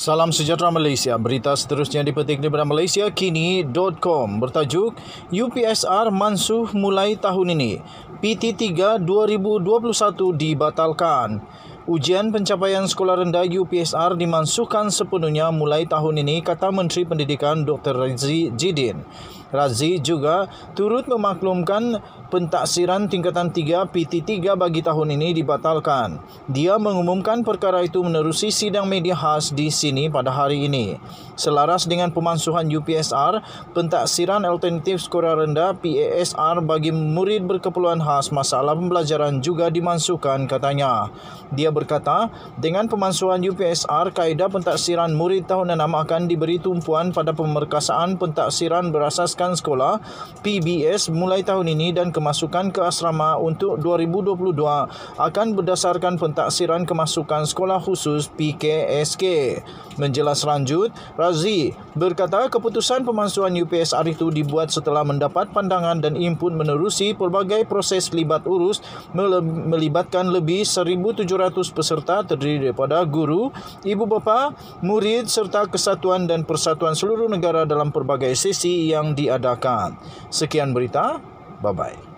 Salam sejahtera Malaysia. Berita seterusnya dipetik daripada Malaysia kini.com bertajuk UPSR mansuh mulai tahun ini. PT3 2021 dibatalkan. Ujian pencapaian sekolah rendah UPSR dimansuhkan sepenuhnya mulai tahun ini kata Menteri Pendidikan Dr. Razi Jidin. Razi juga turut memaklumkan pentaksiran tingkatan 3 PT3 bagi tahun ini dibatalkan. Dia mengumumkan perkara itu menerusi sidang media khas di sini pada hari ini. Selaras dengan pemansuhan UPSR, pentaksiran alternatif sekolah rendah PASR bagi murid berkeperluan khas masalah pembelajaran juga dimansuhkan katanya. Dia berkata, dengan pemansuhan UPSR, kaedah pentaksiran murid tahun 6 akan diberi tumpuan pada pemerkasaan pentaksiran berasaskan sekolah PBS mulai tahun ini dan kemasukan ke asrama untuk 2022 akan berdasarkan pentaksiran kemasukan sekolah khusus PKSK. Menjelas lanjut, Razi berkata keputusan pemansuhan UPSR itu dibuat setelah mendapat pandangan dan input menerusi pelbagai proses libat urus melibatkan lebih 1700 500 peserta terdiri daripada guru, ibu bapa, murid serta kesatuan dan persatuan seluruh negara dalam pelbagai sesi yang diadakan. Sekian berita. Bye-bye.